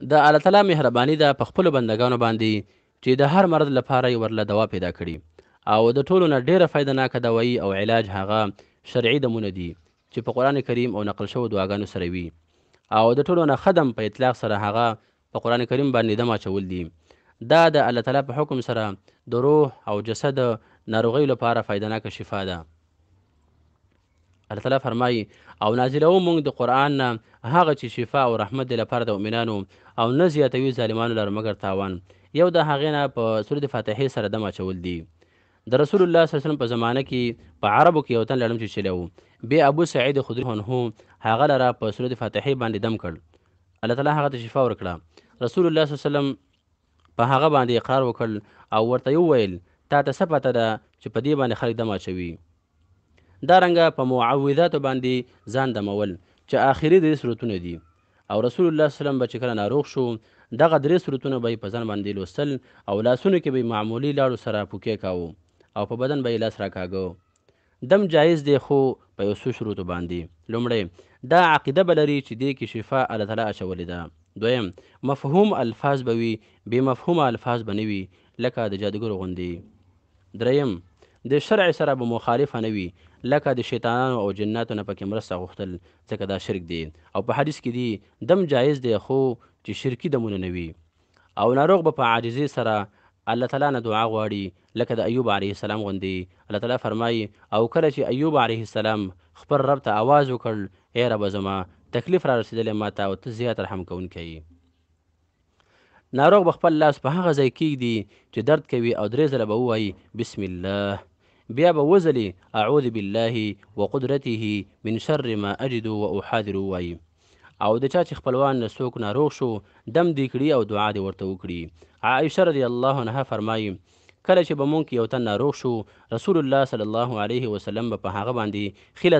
د الله تعالی مهرباني ده په خپلو بندګانو باندې چې د هر مرض لپاره یې ورله دوا پیدا کړي او د ټولو نه ډېره فایدهناکه دوایي او علاج هغه شرعي دمونه دي چې په قرآن کریم او نقل شوو دعاګانو سره وي او د ټولو نه خدم په اطلاق سره هغه په قرآن کریم باندې دم اچول دي دا د الله تعالی په حکم سره د روح او جسد ناروغیو لپاره فایدهناکه شفا ده الله تعالی فرمایي او نازلو موږ د قرآن نه هغه چې شفا او رحمت دی لپاره د مؤمنانو او نه زیاتوي ظالمانو لره مګر تاوان یو د هغې نه په سورې فاتحې سره دم اچول دي د رسول الله صلی وسلم په زمانه کې په عربو کې یو تن لړم چیچلی و بیا ابو سعید خدري هنهو هغه لره په سورې فاتحې باندې دم کړ الله تعالی هغه ته شفا ورکړه رسول الله صلی وسلم په هغه باندې اقرار وکړ او ورته یې وویل تا ته څه پته ده چې په دې باندې خلک دم اچوي دارنګه په معوذاتو باندې ځان دمول چې آخري درې صورتونه دي او رسول الله صلی الله علیه وسلم کله ناروغ شو دغه درې صورتونه به یې په ځان باندې لوستل او لاسونو کې به یې معمولي لاړو سره پوکې کاوه او په بدن به یې لاس راکاږه دم جایز دی خو په یو څو شروطو باندې لومړی دا عقیده به لري چې دې کې شفا الله تعالی اچولې ده دویم مفهوم الفاظ به وي بې مفهومه الفاظ به نه وي لکه د جادوګر غوندې دریم د شرع سره به مخالفه نه وي لکه د شیطانانو او جناتو نه پکې مرسته غوښتل ځکه دا شرک دی او په حدیث کې دی دم جایز دی خو چې شرکي دمونه نه وي او ناروغ به په عاجزۍ سره الله تعالی نه دعا غواړي لکه د ایوب علیه السلام غوندې الله تعالی فرمایي او کله چې ایوب علیه السلام خپل رب ته آواز وکړ ای رب زما تکلیف را رسېدلی ما ته او ته زیات رحم کوونکی ناروغ به خپل لاس په هغه ځای کېږدي چې درد کوي او درې ځله به ووایي بسم الله بيا وزلي أعوذ بالله وقدرته من شر ما أجد وأحاذر وي او د چاچ خپلوان نسوک ناروغ شو دم دی کړي او دعا دی ورته وکړي عائشه رضی الله عنها فرمایي کله چې به مونږ یو تن ناروغ شو رسول الله صلی الله علیه وسلم به په هغه باندې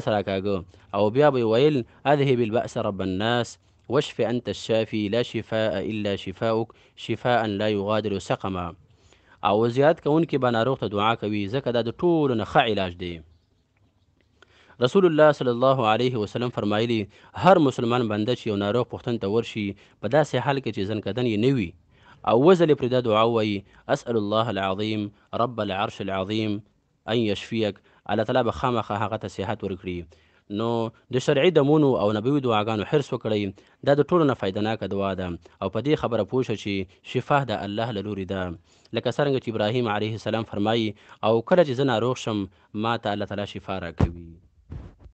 سره راکاږه او بیا به ویل اذهب البأس رب الناس واشف انت الشافي لا شفاء الا شفاؤك شفاء لا يغادر سقما او وضاحت کوونکي به ناروغ ته دعا کوي ځکه دا د ټولو نه ښه علاج دی رسول الله صلی الله علیه وسلم فرمایلی هر مسلمان بنده چې یو ناروغ پوښتنې ته ورشي په داسې حال کې چې زنکدن یې نه وي او وزلې پرې دا دعا ووایي اسأل الله العظیم رب العرش العظیم ان یشفیک الله تعالی به خامخا هغه ته صحت ورکړي نو د شرعي دمونو او نبوي دعاګانو حرص وکړئ دا د ټولو نه فایدهناکه دعا ده او په دې خبره پوه شه چې شفا د الله له لورې ده لکه څرنګه چې ابراهیم علیه السلام فرمایي او کله چې زه ناروغ شم ما ته الله تعالی شفا راکوي